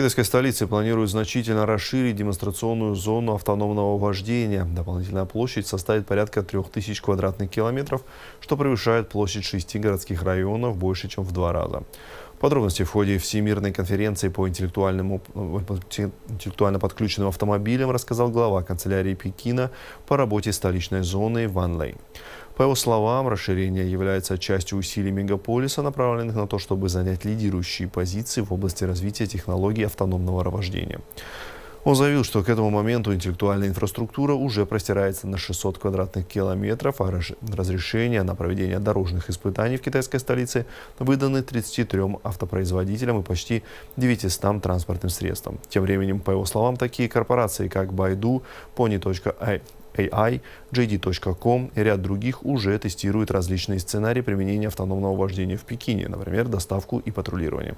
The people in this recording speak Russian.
китайской столице планируют значительно расширить демонстрационную зону автономного вождения. Дополнительная площадь составит порядка 3000 квадратных километров, что превышает площадь шести городских районов больше, чем в два раза. Подробности в ходе Всемирной конференции по интеллектуальному, э, интеллектуально подключенным автомобилям рассказал глава канцелярии Пекина по работе столичной зоны Ван Лэй. По его словам, расширение является частью усилий мегаполиса, направленных на то, чтобы занять лидирующие позиции в области развития технологий автономного вождения. Он заявил, что к этому моменту интеллектуальная инфраструктура уже простирается на 600 квадратных километров, а разрешения на проведение дорожных испытаний в китайской столице выданы 33 автопроизводителям и почти 900 транспортным средствам. Тем временем, по его словам, такие корпорации, как Baidu, Pony.ai, AI, JD.com и ряд других уже тестируют различные сценарии применения автономного вождения в Пекине, например, доставку и патрулирование.